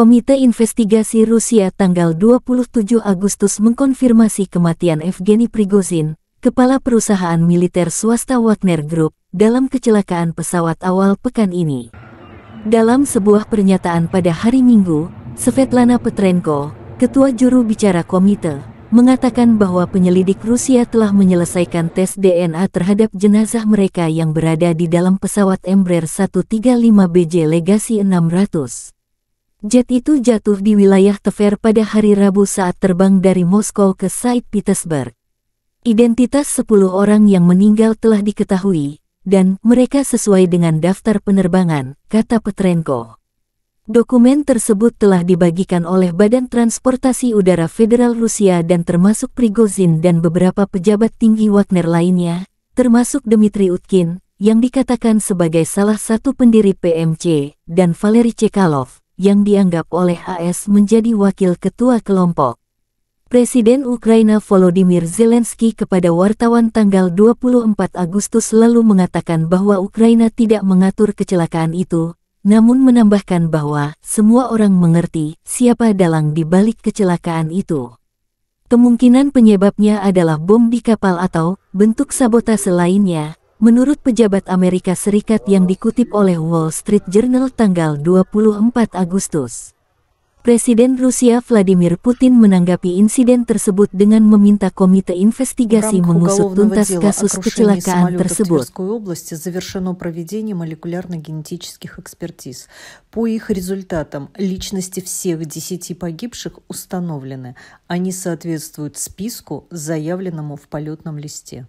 Komite Investigasi Rusia tanggal 27 Agustus mengkonfirmasi kematian Evgeny Prigozhin, kepala perusahaan militer swasta Wagner Group, dalam kecelakaan pesawat awal pekan ini. Dalam sebuah pernyataan pada hari Minggu, Svetlana Petrenko, ketua juru bicara komite, mengatakan bahwa penyelidik Rusia telah menyelesaikan tes DNA terhadap jenazah mereka yang berada di dalam pesawat Embraer 135 BJ Legacy 600. Jet itu jatuh di wilayah Tver pada hari Rabu saat terbang dari Moskow ke Saint Petersburg. Identitas 10 orang yang meninggal telah diketahui, dan mereka sesuai dengan daftar penerbangan, kata Petrenko. Dokumen tersebut telah dibagikan oleh Badan Transportasi Udara Federal Rusia dan termasuk Prigozhin dan beberapa pejabat tinggi Wagner lainnya, termasuk Dmitry Utkin, yang dikatakan sebagai salah satu pendiri PMC, dan Valery Chekalov, yang dianggap oleh AS menjadi wakil ketua kelompok. Presiden Ukraina Volodymyr Zelensky kepada wartawan tanggal 24 Agustus lalu mengatakan bahwa Ukraina tidak mengatur kecelakaan itu, namun menambahkan bahwa semua orang mengerti siapa dalang di balik kecelakaan itu. Kemungkinan penyebabnya adalah bom di kapal atau bentuk sabotase lainnya, Menurut pejabat Amerika Serikat yang dikutip oleh Wall Street Journal tanggal 24 Agustus, Presiden Rusia Vladimir Putin menanggapi insiden tersebut dengan meminta Komite Investigasi mengusut tuntas kasus kecelakaan tersebut. По их результатам личности всех десяти погибших установлены. Они соответствуют списку, заявленному в полетном листе.